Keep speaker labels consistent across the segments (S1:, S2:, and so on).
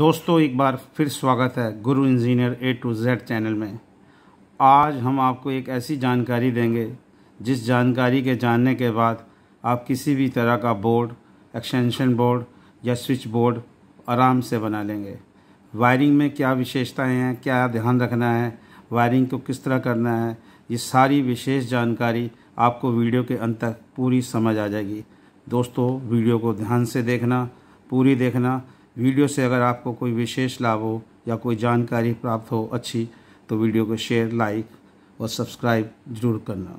S1: दोस्तों एक बार फिर स्वागत है गुरु engineer A to Z channel में आज हम आपको एक ऐसी जानकारी देंगे जिस जानकारी के जानने के बाद आप किसी भी तरह का बोर्ड एक्सटेंशन बोर्ड या स्विच बोर्ड आराम से बना लेंगे वायरिंग में क्या विशेषताएं हैं क्या ध्यान रखना है वायरिंग को किस तरह करना है ये सारी विशेष जानकारी आपको वीडियो के अंत तक पूरी समझ आ जाएगी दोस्तों वीडियो को ध्यान से देखना पूरी देखना वीडियो से अगर आपको कोई विशेष लाभ हो या कोई जानकारी प्राप्त हो अच्छी तो वीडियो को शेयर लाइक और सब्सक्राइब जरूर करना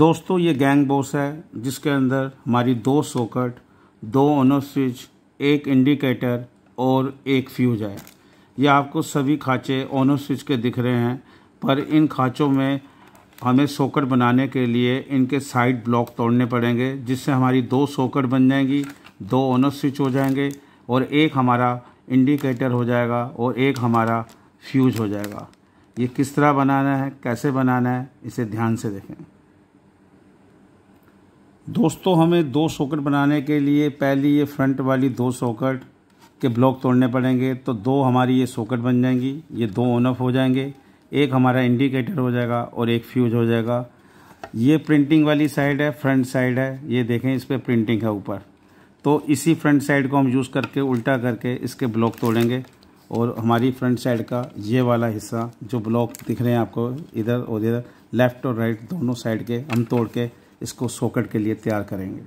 S1: दोस्तों ये गैंग बॉस है जिसके अंदर हमारी दो सोकट दो ऑनो स्विच एक इंडिकेटर और एक फ्यूज है ये आपको सभी खाँचे ऑनो स्विच के दिख रहे हैं पर इन खाँचों में हमें सोकट बनाने के लिए इनके साइड ब्लॉक तोड़ने पड़ेंगे जिससे हमारी दो सोकट बन जाएंगी दो ओनर स्विच हो जाएंगे और एक हमारा इंडिकेटर हो जाएगा और एक हमारा फ्यूज हो जाएगा ये किस तरह बनाना है कैसे बनाना है इसे ध्यान से देखें दोस्तों हमें दो सॉकेट बनाने के लिए पहली ये फ्रंट वाली दो सॉकेट के ब्लॉक तोड़ने पड़ेंगे तो दो हमारी ये सॉकेट बन जाएंगी ये दो ऑन ऑफ हो जाएंगे एक हमारा इंडिकेटर हो जाएगा और एक फ्यूज हो जाएगा ये प्रिंटिंग वाली साइड है फ्रंट साइड है ये देखें इस पर प्रिंटिंग है ऊपर तो इसी फ्रंट साइड को हम यूज़ करके उल्टा करके इसके ब्लॉक तोड़ेंगे और हमारी फ्रंट साइड का ये वाला हिस्सा जो ब्लॉक दिख रहे हैं आपको इधर और इधर लेफ़्ट और राइट दोनों साइड के हम तोड़ के इसको सॉकेट के लिए तैयार करेंगे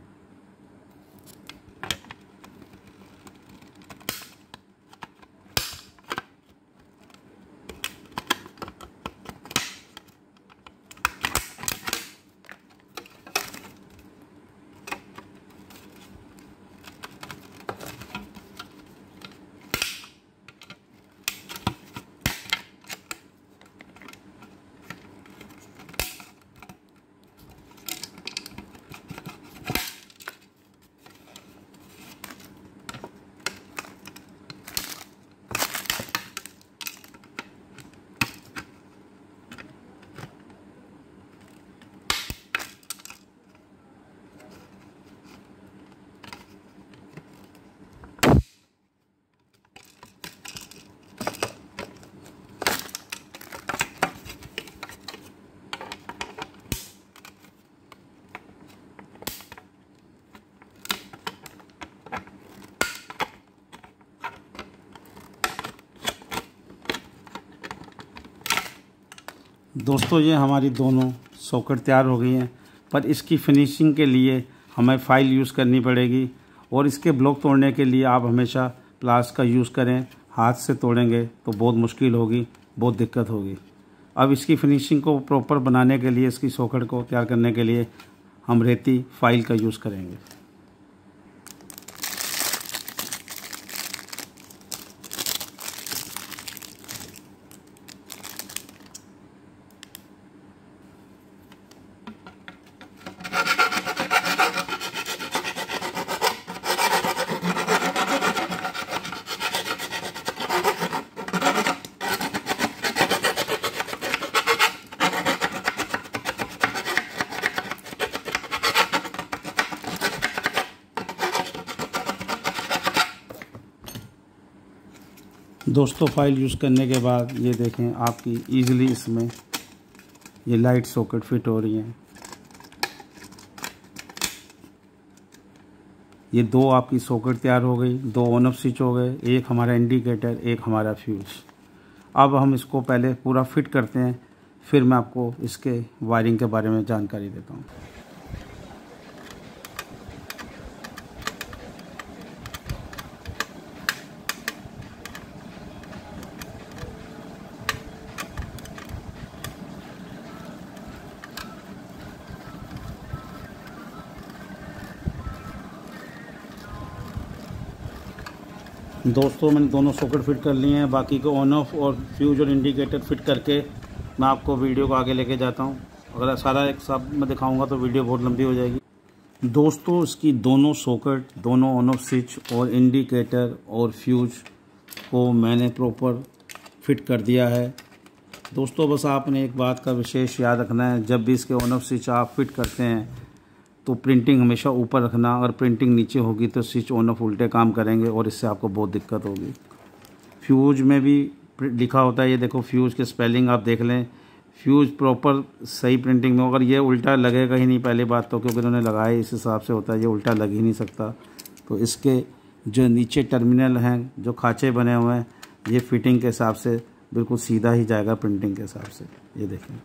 S1: दोस्तों ये हमारी दोनों सॉकेट तैयार हो गई हैं पर इसकी फिनिशिंग के लिए हमें फ़ाइल यूज़ करनी पड़ेगी और इसके ब्लॉक तोड़ने के लिए आप हमेशा प्लास का यूज़ करें हाथ से तोड़ेंगे तो बहुत मुश्किल होगी बहुत दिक्कत होगी अब इसकी फिनिशिंग को प्रॉपर बनाने के लिए इसकी सॉकेट को तैयार करने के लिए हम रेती फाइल का यूज़ करेंगे दोस्तों फाइल यूज़ करने के बाद ये देखें आपकी ईज़िली इसमें ये लाइट सॉकेट फिट हो रही हैं ये दो आपकी सॉकेट तैयार हो गई दो ऑन ऑफ स्विच हो गए एक हमारा इंडिकेटर एक हमारा फ्यूज़ अब हम इसको पहले पूरा फिट करते हैं फिर मैं आपको इसके वायरिंग के बारे में जानकारी देता हूँ दोस्तों मैंने दोनों सॉकेट फिट कर लिए हैं बाकी को ऑन ऑफ और फ्यूज और इंडिकेटर फिट करके मैं आपको वीडियो को आगे लेके जाता हूँ अगर सारा एक साथ मैं दिखाऊँगा तो वीडियो बहुत लंबी हो जाएगी दोस्तों इसकी दोनों सॉकेट दोनों ऑन ऑफ स्विच और इंडिकेटर और फ्यूज को मैंने प्रॉपर फिट कर दिया है दोस्तों बस आपने एक बात का विशेष याद रखना है जब भी इसके ऑन ऑफ स्विच आप फिट करते हैं तो प्रिंटिंग हमेशा ऊपर रखना अगर प्रिंटिंग नीचे होगी तो स्विच ऑन ऑफ उल्टे काम करेंगे और इससे आपको बहुत दिक्कत होगी फ्यूज में भी लिखा होता है ये देखो फ्यूज के स्पेलिंग आप देख लें फ्यूज प्रॉपर सही प्रिंटिंग में अगर ये उल्टा लगेगा ही नहीं पहली बात तो क्योंकि उन्होंने लगाए इस हिसाब से होता है ये उल्टा लग ही नहीं सकता तो इसके जो नीचे टर्मिनल हैं जो खाँचे बने हुए हैं ये फिटिंग के हिसाब से बिल्कुल सीधा ही जाएगा प्रिंटिंग के हिसाब से ये देखें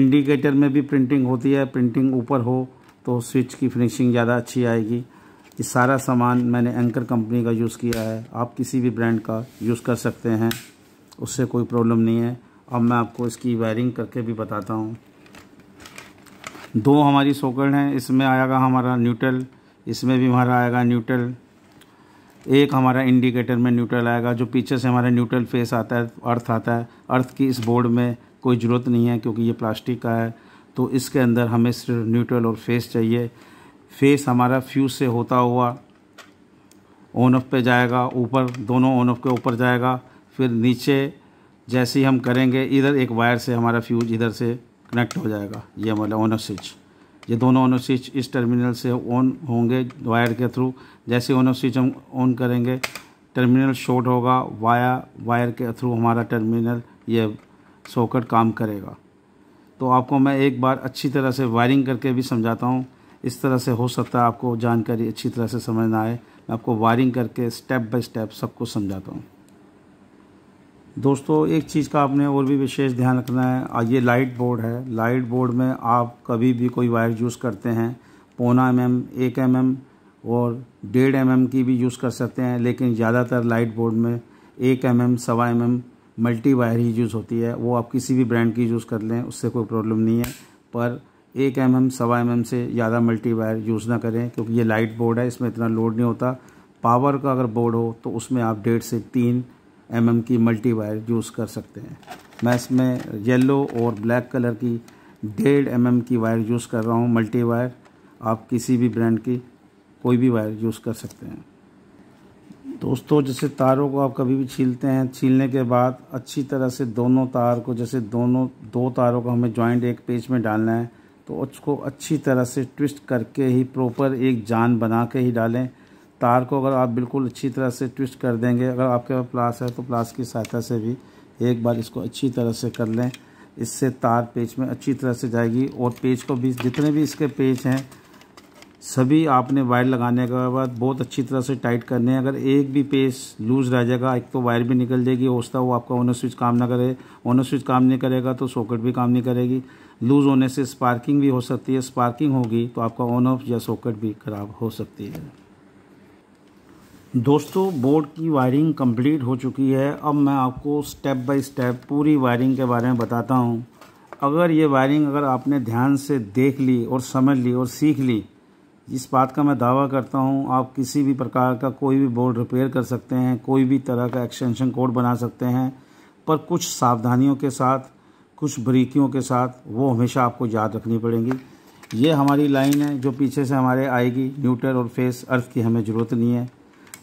S1: इंडिकेटर में भी प्रिंटिंग होती है प्रिंटिंग ऊपर हो तो स्विच की फिनिशिंग ज़्यादा अच्छी आएगी ये सारा सामान मैंने एंकर कंपनी का यूज़ किया है आप किसी भी ब्रांड का यूज़ कर सकते हैं उससे कोई प्रॉब्लम नहीं है अब मैं आपको इसकी वायरिंग करके भी बताता हूँ दो हमारी सोकड़ हैं इसमें आएगा हमारा न्यूट्रल इसमें भी हमारा आएगा न्यूट्रल एक हमारा इंडिकेटर में न्यूट्रल आएगा जो पीछे से हमारा न्यूट्रल फेस आता है अर्थ आता है अर्थ की इस बोर्ड में कोई ज़रूरत नहीं है क्योंकि ये प्लास्टिक का है तो इसके अंदर हमें सिर्फ न्यूट्रल और फेस चाहिए फेस हमारा फ्यूज से होता हुआ ऑन ऑफ पे जाएगा ऊपर दोनों ऑन ऑफ के ऊपर जाएगा फिर नीचे जैसे ही हम करेंगे इधर एक वायर से हमारा फ्यूज इधर से कनेक्ट हो जाएगा ये हमारा ऑन ऑफ स्विच ये दोनों ऑन ऑफ स्विच इस टर्मिनल से ऑन होंगे वायर के थ्रू जैसे ऑन ऑफ स्विच हम ऑन करेंगे टर्मिनल शॉर्ट होगा वाया वायर के थ्रू हमारा टर्मिनल ये सॉकेट काम करेगा तो आपको मैं एक बार अच्छी तरह से वायरिंग करके भी समझाता हूँ इस तरह से हो सकता है आपको जानकारी अच्छी तरह से समझ ना आए मैं आपको वायरिंग करके स्टेप बाय स्टेप सब कुछ समझाता हूँ दोस्तों एक चीज़ का आपने और भी विशेष ध्यान रखना है ये लाइट बोर्ड है लाइट बोर्ड में आप कभी भी कोई वायर यूज़ करते हैं पौना एम एम एक एम एम और डेढ़ एम एम की भी यूज़ कर सकते हैं लेकिन ज़्यादातर लाइट बोर्ड में एक एम एम सवा एम एम मल्टी वायर ही यूज़ होती है वो आप किसी भी ब्रांड की यूज़ कर लें उससे कोई प्रॉब्लम नहीं है पर एक एम एम सवा एम एम से ज़्यादा मल्टी वायर यूज़ ना करें क्योंकि ये लाइट बोर्ड है इसमें इतना लोड नहीं होता पावर का अगर बोर्ड हो तो उसमें आप डेढ़ से तीन एम एम की मल्टी वायर यूज़ कर सकते हैं मैं इसमें येलो और ब्लैक कलर की डेढ़ एम एम की वायर यूज़ कर रहा हूँ मल्टी वायर आप किसी भी ब्रांड की कोई भी वायर यूज़ कर सकते हैं दोस्तों जैसे तारों को आप कभी भी छीलते हैं छीलने के बाद अच्छी तरह से दोनों तार को जैसे दोनों दो तारों को हमें जॉइंट एक पेज में डालना है तो उसको अच्छी तरह से ट्विस्ट करके ही प्रॉपर एक जान बना के ही डालें तार को अगर आप बिल्कुल अच्छी तरह से ट्विस्ट कर देंगे अगर आपके पास प्लास है तो प्लास की सहायता से भी एक बार इसको अच्छी तरह से कर लें इससे तार पेज में अच्छी तरह से जाएगी और पेज को भी जितने भी इसके पेज हैं सभी आपने वायर लगाने के बाद बहुत अच्छी तरह से टाइट करने हैं अगर एक भी पेस लूज रह जाएगा एक तो वायर भी निकल जाएगी होता वो आपका ओनर स्विच काम ना करे ओनर स्विच काम नहीं करेगा तो सॉकेट भी काम नहीं करेगी लूज़ होने से स्पार्किंग भी हो सकती है स्पार्किंग होगी तो आपका ऑन ऑफ या सॉकेट भी ख़राब हो सकती है दोस्तों बोर्ड की वायरिंग कंप्लीट हो चुकी है अब मैं आपको स्टेप बाय स्टेप पूरी वायरिंग के बारे में बताता हूँ अगर ये वायरिंग अगर आपने ध्यान से देख ली और समझ ली और सीख ली इस बात का मैं दावा करता हूं आप किसी भी प्रकार का कोई भी बोर्ड रिपेयर कर सकते हैं कोई भी तरह का एक्सटेंशन कोड बना सकते हैं पर कुछ सावधानियों के साथ कुछ बरीकियों के साथ वो हमेशा आपको याद रखनी पड़ेंगी ये हमारी लाइन है जो पीछे से हमारे आएगी न्यूट्रल और फेस अर्थ की हमें ज़रूरत नहीं है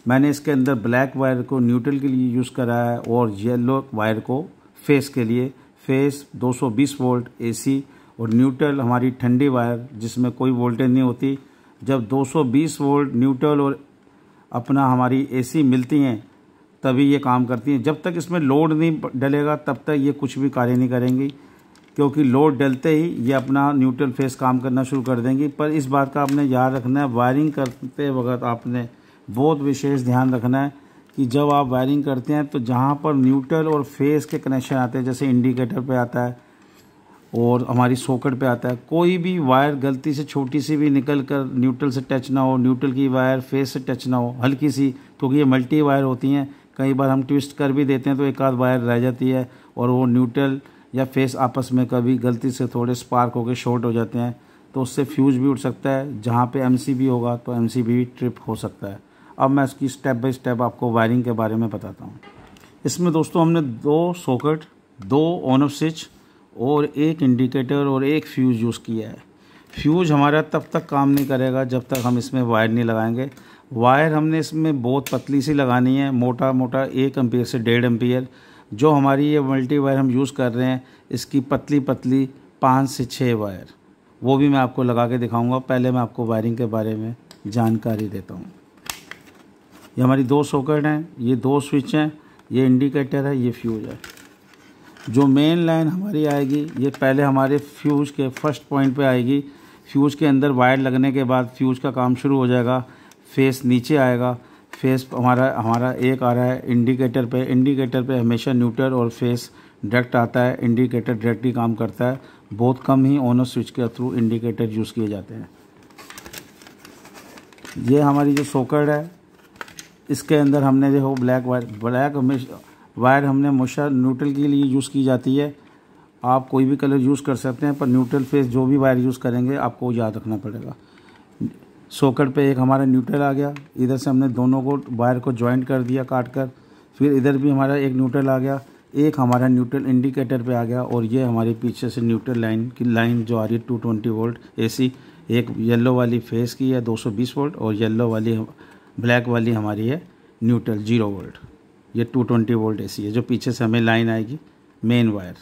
S1: मैंने इसके अंदर ब्लैक वायर को न्यूट्रल के लिए यूज़ करा है और येलो वायर को फेस के लिए फेस 220 वोल्ट एसी और न्यूट्रल हमारी ठंडी वायर जिसमें कोई वोल्टेज नहीं होती जब 220 वोल्ट न्यूट्रल और अपना हमारी एसी मिलती हैं तभी ये काम करती हैं जब तक इसमें लोड नहीं डलेगा तब तक ये कुछ भी कार्य नहीं करेंगी क्योंकि लोड डलते ही ये अपना न्यूट्रल फेस काम करना शुरू कर देंगी पर इस बात का आपने याद रखना है वायरिंग करते वक्त आपने बहुत विशेष ध्यान रखना है कि जब आप वायरिंग करते हैं तो जहाँ पर न्यूट्रल और फेस के कनेक्शन आते हैं जैसे इंडिकेटर पर आता है और हमारी सोकेट पे आता है कोई भी वायर गलती से छोटी सी भी निकल कर न्यूट्रल से टच ना हो न्यूट्रल की वायर फेस से टच ना हो हल्की सी क्योंकि ये मल्टी वायर होती हैं कई बार हम ट्विस्ट कर भी देते हैं तो एक आध वायर रह जाती है और वो न्यूट्रल या फेस आपस में कभी गलती से थोड़े स्पार्क होकर शॉर्ट हो जाते हैं तो उससे फ्यूज भी उठ सकता है जहाँ पर एम भी होगा तो एम भी ट्रिप हो सकता है अब मैं इसकी स्टेप बाई स्टेप आपको वायरिंग के बारे में बताता हूँ इसमें दोस्तों हमने दो सॉकेट दो ऑन ऑफ स्विच और एक इंडिकेटर और एक फ्यूज़ यूज़ किया है फ्यूज़ हमारा तब तक काम नहीं करेगा जब तक हम इसमें वायर नहीं लगाएंगे वायर हमने इसमें बहुत पतली सी लगानी है मोटा मोटा एक एम्पियर से डेढ़ एम्पियर जो हमारी ये मल्टी वायर हम यूज़ कर रहे हैं इसकी पतली पतली पाँच से छः वायर वो भी मैं आपको लगा के दिखाऊंगा पहले मैं आपको वायरिंग के बारे में जानकारी देता हूँ ये हमारी दो सॉकेट हैं ये दो स्विच हैं ये इंडिकेटर है ये फ्यूज है जो मेन लाइन हमारी आएगी ये पहले हमारे फ्यूज़ के फर्स्ट पॉइंट पे आएगी फ्यूज़ के अंदर वायर लगने के बाद फ्यूज़ का काम शुरू हो जाएगा फेस नीचे आएगा फेस हमारा हमारा एक आ रहा है इंडिकेटर पे इंडिकेटर पे हमेशा न्यूट्रल और फेस डायरेक्ट आता है इंडिकेटर डायरेक्टली काम करता है बहुत कम ही ऑनर स्विच के थ्रू इंडिकेटर यूज़ किए जाते हैं ये हमारी जो सोकट है इसके अंदर हमने जो ब्लैक वायर ब्लैक हमेशा वायर हमने हमेशा न्यूट्रल के लिए यूज़ की जाती है आप कोई भी कलर यूज़ कर सकते हैं पर न्यूट्रल फेस जो भी वायर यूज़ करेंगे आपको याद रखना पड़ेगा सॉकेट पे एक हमारा न्यूट्रल आ गया इधर से हमने दोनों को वायर को ज्वाइंट कर दिया काट कर फिर इधर भी हमारा एक न्यूट्रल आ गया एक हमारा न्यूट्रल इंडिकेटर पे आ गया और ये हमारे पीछे से न्यूट्रल लाइन की लाइन जो आ रही है टू ट्वेंटी वोल्ट एसी एक येलो वाली फेस की है 220 वोल्ट और येलो वाली ब्लैक वाली हमारी है न्यूट्रल जीरो वोल्ट ये 220 वोल्ट ए है जो पीछे से हमें लाइन आएगी मेन वायर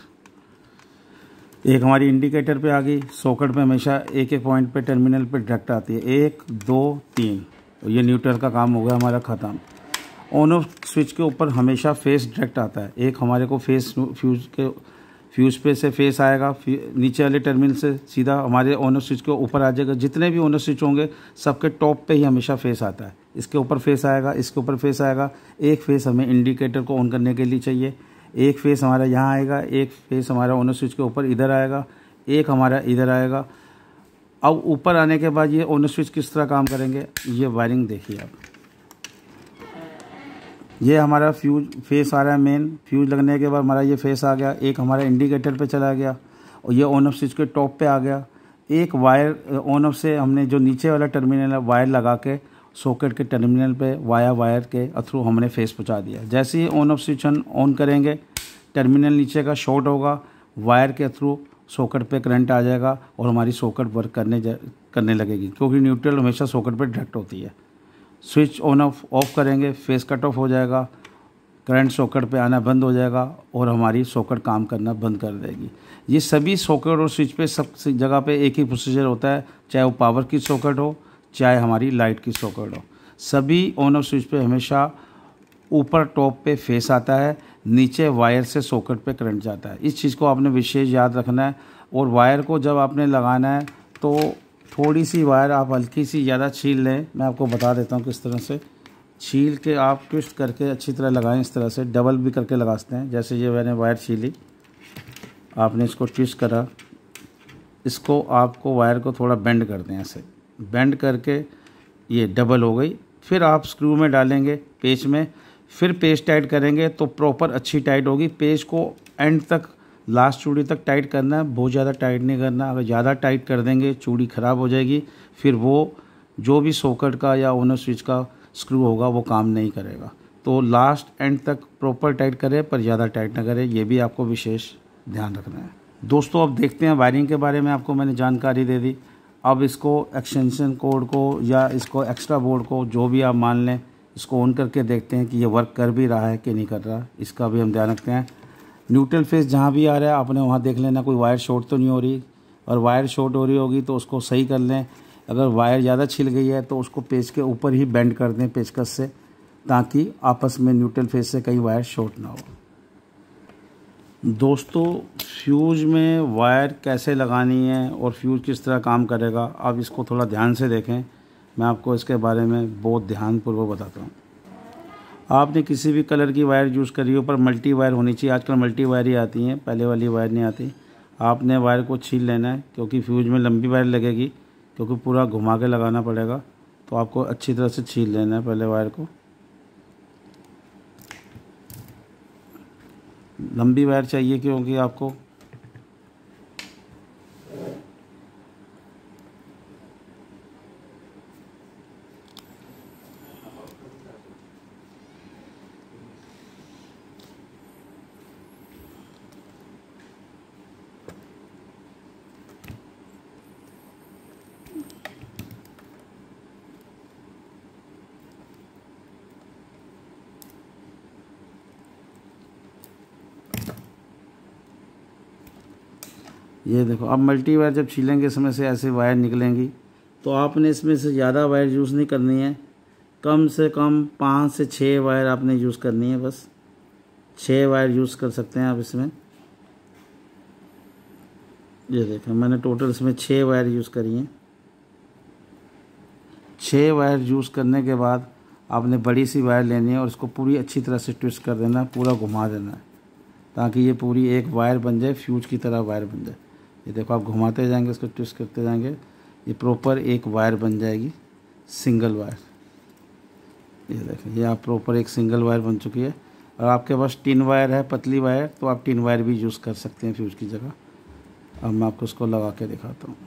S1: एक हमारी इंडिकेटर पे आ गई सॉकेट पे हमेशा एक एक पॉइंट पे टर्मिनल पे डायरेक्ट आती है एक दो तीन तो ये न्यूट्रल का काम हो गया हमारा ख़त्म ऑन ऑफ स्विच के ऊपर हमेशा फेस डायरेक्ट आता है एक हमारे को फेस फ्यूज के फ्यूज पे से फेस आएगा नीचे वाले टर्मिनल से सीधा हमारे ऑनर स्विच के ऊपर आ जाएगा जितने भी ऑनर स्विच होंगे सबके टॉप पे ही हमेशा फेस आता है इसके ऊपर फेस आएगा इसके ऊपर फेस आएगा एक फेस हमें इंडिकेटर को ऑन करने के लिए चाहिए एक फेस हमारा यहाँ आएगा एक फेस हमारा ऑनर स्विच के ऊपर इधर आएगा एक हमारा इधर आएगा अब ऊपर आने के बाद ये ऑनर स्विच किस तरह काम करेंगे ये वायरिंग देखिए आप ये हमारा फ्यूज फेस आ रहा है मेन फ्यूज लगने के बाद हमारा ये फेस आ गया एक हमारा इंडिकेटर पे चला गया और ये ऑन ऑफ स्विच के टॉप पे आ गया एक वायर ऑन ऑफ से हमने जो नीचे वाला टर्मिनल है वायर लगा के सॉकेट के टर्मिनल पे वाया वायर के थ्रू हमने फेस पहुंचा दिया जैसे ही ऑन ऑफ स्विच ऑन करेंगे टर्मिनल नीचे का शॉर्ट होगा वायर के थ्रू सॉकेट पे करंट आ जाएगा और हमारी सॉकेट वर्क करने करने लगेगी क्योंकि न्यूट्रल हमेशा सॉकेट पे डायरेक्ट होती है स्विच ऑन ऑफ ऑफ करेंगे फेस कट ऑफ हो जाएगा करंट सॉकेट पे आना बंद हो जाएगा और हमारी सॉकेट काम करना बंद कर देगी ये सभी सॉकेट और स्विच पे सब जगह पे एक ही प्रोसीजर होता है चाहे वो पावर की सॉकेट हो चाहे हमारी लाइट की सॉकेट हो सभी ऑन ऑफ स्विच पे हमेशा ऊपर टॉप पे फेस आता है नीचे वायर से सॉकेट पे करंट जाता है इस चीज़ को आपने विशेष याद रखना है और वायर को जब आपने लगाना है तो थोड़ी सी वायर आप हल्की सी ज़्यादा छील लें मैं आपको बता देता हूँ किस तरह से छील के आप ट्विस्ट करके अच्छी तरह लगाएं इस तरह से डबल भी करके लगा सकते हैं जैसे ये मैंने वायर छीली आपने इसको ट्विस्ट करा इसको आपको वायर को थोड़ा बेंड कर दें ऐसे बेंड करके ये डबल हो गई फिर आप स्क्रू में डालेंगे पेच में फिर पेच टाइट करेंगे तो प्रॉपर अच्छी टाइट होगी पेच को एंड तक लास्ट चूड़ी तक टाइट करना है बहुत ज़्यादा टाइट नहीं करना अगर ज़्यादा टाइट कर देंगे चूड़ी ख़राब हो जाएगी फिर वो जो भी सॉकेट का या ओनर स्विच का स्क्रू होगा वो काम नहीं करेगा तो लास्ट एंड तक प्रॉपर टाइट करें पर ज़्यादा टाइट ना करें ये भी आपको विशेष ध्यान रखना है दोस्तों अब देखते हैं वायरिंग के बारे में आपको मैंने जानकारी दे दी अब इसको एक्सटेंशन कोड को या इसको एक्स्ट्रा बोर्ड को जो भी आप मान लें इसको ऑन करके देखते हैं कि ये वर्क कर भी रहा है कि नहीं कर रहा इसका भी हम ध्यान रखते हैं न्यूट्रल फेस जहाँ भी आ रहा है आपने वहाँ देख लेना कोई वायर शॉर्ट तो नहीं हो रही और वायर शॉर्ट हो रही होगी तो उसको सही कर लें अगर वायर ज़्यादा छिल गई है तो उसको पेज के ऊपर ही बेंड कर दें पेचकस से ताकि आपस में न्यूट्रल फेस से कहीं वायर शॉर्ट ना हो दोस्तों फ्यूज में वायर कैसे लगानी है और फ्यूज किस तरह काम करेगा आप इसको थोड़ा ध्यान से देखें मैं आपको इसके बारे में बहुत ध्यानपूर्वक बताता हूँ आपने किसी भी कलर की वायर यूज़ करी हो पर मल्टी वायर होनी चाहिए आजकल मल्टी वायर ही आती हैं पहले वाली वायर नहीं आती आपने वायर को छील लेना है क्योंकि फ्यूज में लंबी वायर लगेगी क्योंकि पूरा घुमा के लगाना पड़ेगा तो आपको अच्छी तरह से छील लेना है पहले वायर को लंबी वायर चाहिए क्योंकि आपको ये देखो अब मल्टी वायर जब छीलेंगे इसमें से ऐसे वायर निकलेंगी तो आपने इसमें से ज़्यादा वायर यूज़ नहीं करनी है कम से कम पाँच से छः वायर आपने यूज़ करनी है बस छः वायर यूज़ कर सकते हैं आप इसमें ये देखें मैंने टोटल इसमें छः वायर यूज़ करी हैं छः वायर यूज़ करने के बाद आपने बड़ी सी वायर लेनी है और इसको पूरी अच्छी तरह से ट्विस्ट कर देना पूरा घुमा देना है ताकि ये पूरी एक वायर बन जाए फ्यूज की तरह वायर बन जाए ये देखो आप घुमाते जाएंगे इसको ट्विस्ट करते जाएंगे ये प्रॉपर एक वायर बन जाएगी सिंगल वायर ये देखें ये आप प्रॉपर एक सिंगल वायर बन चुकी है और आपके पास टिन वायर है पतली वायर तो आप टिन वायर भी यूज़ कर सकते हैं फ्यूज़ की जगह अब मैं आपको उसको लगा के दिखाता हूँ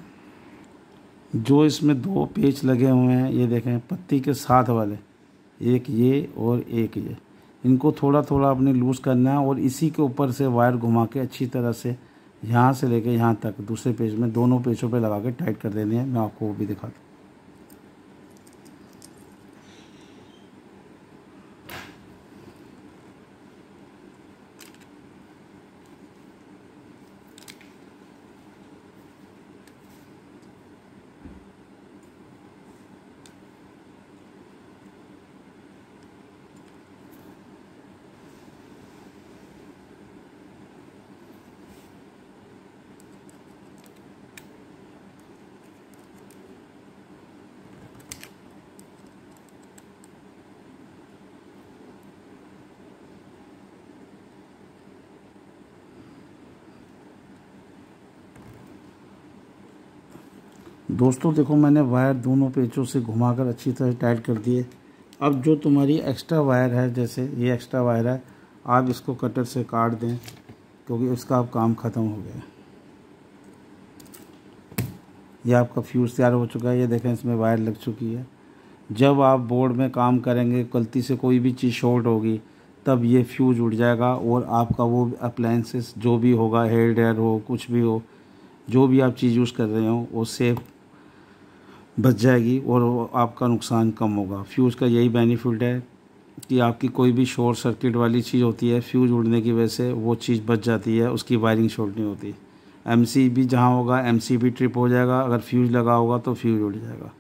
S1: जो इसमें दो पेच लगे हुए हैं ये देखें पत्ती के साथ वाले एक ये और एक ये इनको थोड़ा थोड़ा आपने लूज़ करना है और इसी के ऊपर से वायर घुमा के अच्छी तरह से यहाँ से लेके यहाँ तक दूसरे पेज में दोनों पेजों पे लगा के टाइट कर देनी है मैं आपको वो भी दिखाता हूँ दोस्तों देखो मैंने वायर दोनों पेचों से घुमाकर अच्छी तरह टाइट कर दिए अब जो तुम्हारी एक्स्ट्रा वायर है जैसे ये एक्स्ट्रा वायर है आप इसको कटर से काट दें क्योंकि उसका अब काम ख़त्म हो गया ये आपका फ्यूज़ तैयार हो चुका है ये देखें इसमें वायर लग चुकी है जब आप बोर्ड में काम करेंगे गलती से कोई भी चीज़ शॉर्ट होगी तब ये फ्यूज उड़ जाएगा और आपका वो अप्लाइंसिस जो भी होगा हेयर ड्रायर हो कुछ भी हो जो भी आप चीज़ यूज़ कर रहे हो वो सेफ बच जाएगी और आपका नुकसान कम होगा फ्यूज़ का यही बेनिफिट है कि आपकी कोई भी शॉर्ट सर्किट वाली चीज़ होती है फ्यूज़ उड़ने की वजह से वो चीज़ बच जाती है उसकी वायरिंग शॉर्ट नहीं होती एम सी भी जहाँ होगा एम सी भी ट्रिप हो जाएगा अगर फ्यूज़ लगा होगा तो फ्यूज़ उड़ जाएगा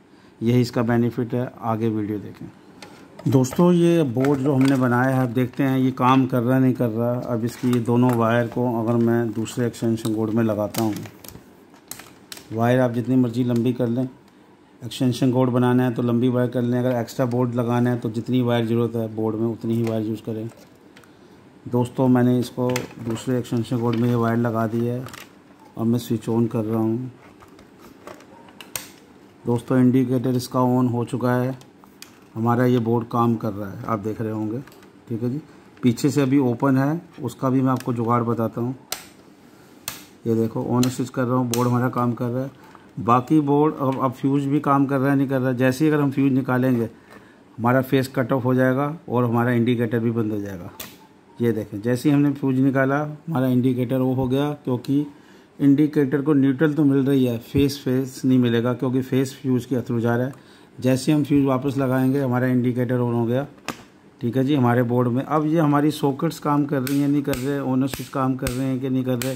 S1: यही इसका बेनिफिट है आगे वीडियो देखें दोस्तों ये बोर्ड जो हमने बनाया है आप देखते हैं ये काम कर रहा नहीं कर रहा अब इसकी ये दोनों वायर को अगर मैं दूसरे एक्सटेंशन बोर्ड में लगाता हूँ वायर आप जितनी मर्ज़ी लंबी कर लें एक्सटेंशन कोड बनाना है तो लंबी वायर कर लें अगर एक्स्ट्रा बोर्ड लगाना है तो जितनी वायर ज़रूरत है बोर्ड में उतनी ही वायर यूज़ करें दोस्तों मैंने इसको दूसरे एक्सटेंशन कोड में ये वायर लगा दी है और मैं स्विच ऑन कर रहा हूँ दोस्तों इंडिकेटर इसका ऑन हो चुका है हमारा ये बोर्ड काम कर रहा है आप देख रहे होंगे ठीक है जी पीछे से अभी ओपन है उसका भी मैं आपको जुगाड़ बताता हूँ ये देखो ऑन स्विच कर रहा हूँ बोर्ड हमारा काम कर रहा है बाकी बोर्ड अब अब फ्यूज़ भी काम कर रहा है नहीं कर रहा जैसे ही अगर हम फ्यूज़ निकालेंगे हमारा फेस कट ऑफ हो जाएगा और हमारा इंडिकेटर भी बंद हो जाएगा ये देखें जैसे ही हमने फ्यूज निकाला हमारा इंडिकेटर वो हो गया क्योंकि इंडिकेटर को न्यूट्रल तो मिल रही है फेस फेस नहीं मिलेगा क्योंकि फेस फ्यूज़ के थ्रू जा रहा है जैसे हम फ्यूज़ वापस लगाएंगे हमारा इंडिकेटर ऑन हो गया ठीक है जी हमारे बोर्ड में अब ये हमारी सॉकेट्स काम कर रही हैं नहीं कर रहे ओनर स्विच काम कर रहे हैं कि नहीं कर रहे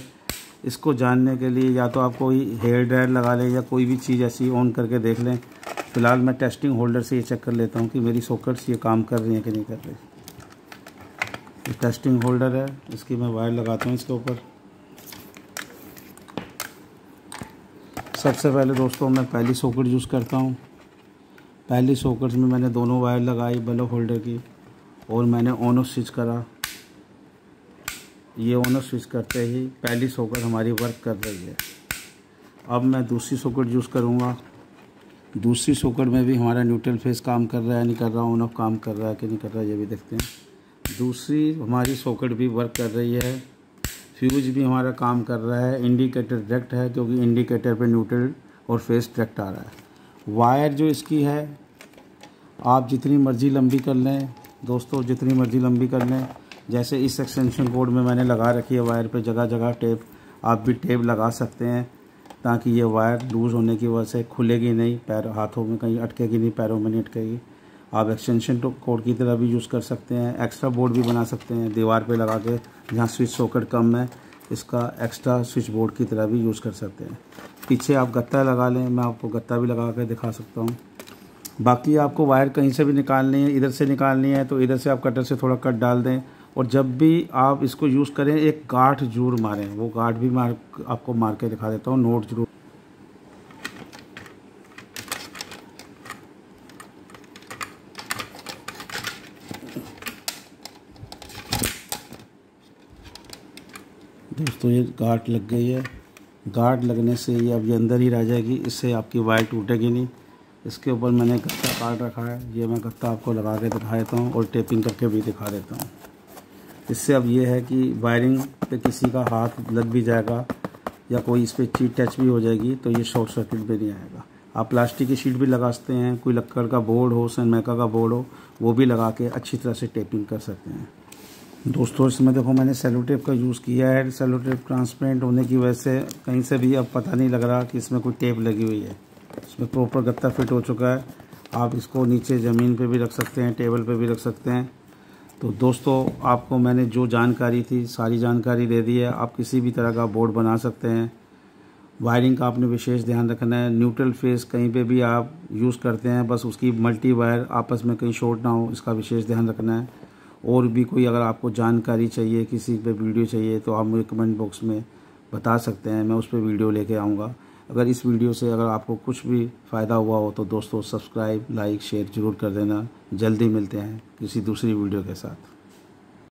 S1: इसको जानने के लिए या तो आप कोई हेयर ड्रायर लगा लें या कोई भी चीज़ ऐसी ऑन करके देख लें फ़िलहाल मैं टेस्टिंग होल्डर से ये चेक कर लेता हूँ कि मेरी सॉकेट्स ये काम कर रही हैं कि नहीं कर रही ये टेस्टिंग होल्डर है इसकी मैं वायर लगाता हूँ इसके ऊपर सबसे पहले दोस्तों मैं पहली सॉकेट यूज़ करता हूँ पहली सॉकेट्स में मैंने दोनों वायर लगाई बल्ब होल्डर की और मैंने ऑन ऑफ स्विच करा ये ओनर स्विच करते ही पहली सॉकेट हमारी वर्क कर रही है अब मैं दूसरी सॉकेट यूज़ करूँगा दूसरी सॉकेट में भी हमारा न्यूट्रल फेस काम कर रहा है नहीं कर रहा ऑन ऑफ काम कर रहा है कि नहीं कर रहा है ये भी देखते हैं दूसरी हमारी सॉकेट भी वर्क कर रही है फ्यूज भी हमारा काम कर रहा है इंडिकेटर डायरेक्ट है क्योंकि इंडिकेटर पर न्यूट्रल और फेस डायरेक्ट आ रहा है वायर जो इसकी है आप जितनी मर्ज़ी लंबी कर लें दोस्तों जितनी मर्ज़ी लंबी कर लें जैसे इस एक्सटेंशन बोर्ड में मैंने लगा रखी है वायर पे जगह जगह टेप आप भी टेप लगा सकते हैं ताकि ये वायर लूज़ होने की वजह से खुलेगी नहीं पैर हाथों में कहीं अटकेगी नहीं पैरों में नहीं अटकेगी आप एक्सटेंशन कोड की तरह भी यूज़ कर सकते हैं एक्स्ट्रा बोर्ड भी बना सकते हैं दीवार पर लगा के जहाँ स्विच सॉकेट कम है इसका एक्स्ट्रा स्विच बोर्ड की तरह भी यूज़ कर सकते हैं पीछे आप गत्ता लगा लें मैं आपको गत्ता भी लगा कर दिखा सकता हूँ बाकी आपको वायर कहीं से भी निकालनी है इधर से निकालनी है तो इधर से आप कटर से थोड़ा कट डाल दें और जब भी आप इसको यूज़ करें एक गाठ जरूर मारें वो गाठ भी मार आपको मार के दिखा देता हूँ नोट जरूर दोस्तों ये गाठ लग गई है गाठ लगने से ये अब ये अंदर ही रह जाएगी इससे आपकी वायर टूटेगी नहीं इसके ऊपर मैंने गत्ता काट रखा है ये मैं गत्ता आपको लगा के दिखा देता हूँ और टेपिंग करके भी दिखा देता हूँ इससे अब ये है कि वायरिंग पे किसी का हाथ लग भी जाएगा या कोई इस पर चीज टच भी हो जाएगी तो ये शॉर्ट सर्किट पर नहीं आएगा आप प्लास्टिक की शीट भी लगा सकते हैं कोई लक्कड़ का बोर्ड हो सनमैका का बोर्ड हो वो भी लगा के अच्छी तरह से टेपिंग कर सकते हैं दोस्तों इसमें देखो मैंने सेलो टेप का यूज़ किया है सेलो टेप ट्रांसपेरेंट होने की वजह से कहीं से भी अब पता नहीं लग रहा कि इसमें कोई टेप लगी हुई है इसमें प्रॉपर गत्ता फिट हो चुका है आप इसको नीचे ज़मीन पे भी रख सकते हैं टेबल पे भी रख सकते हैं तो दोस्तों आपको मैंने जो जानकारी थी सारी जानकारी दे दी है आप किसी भी तरह का बोर्ड बना सकते हैं वायरिंग का आपने विशेष ध्यान रखना है न्यूट्रल फेस कहीं पे भी आप यूज़ करते हैं बस उसकी मल्टी वायर आपस में कहीं शॉर्ट ना हो इसका विशेष ध्यान रखना है और भी कोई अगर आपको जानकारी चाहिए किसी पे वीडियो चाहिए तो आप मुझे कमेंट बॉक्स में बता सकते हैं मैं उस पर वीडियो लेके आऊँगा अगर इस वीडियो से अगर आपको कुछ भी फ़ायदा हुआ हो तो दोस्तों सब्सक्राइब लाइक शेयर जरूर कर देना जल्दी मिलते हैं किसी दूसरी वीडियो के साथ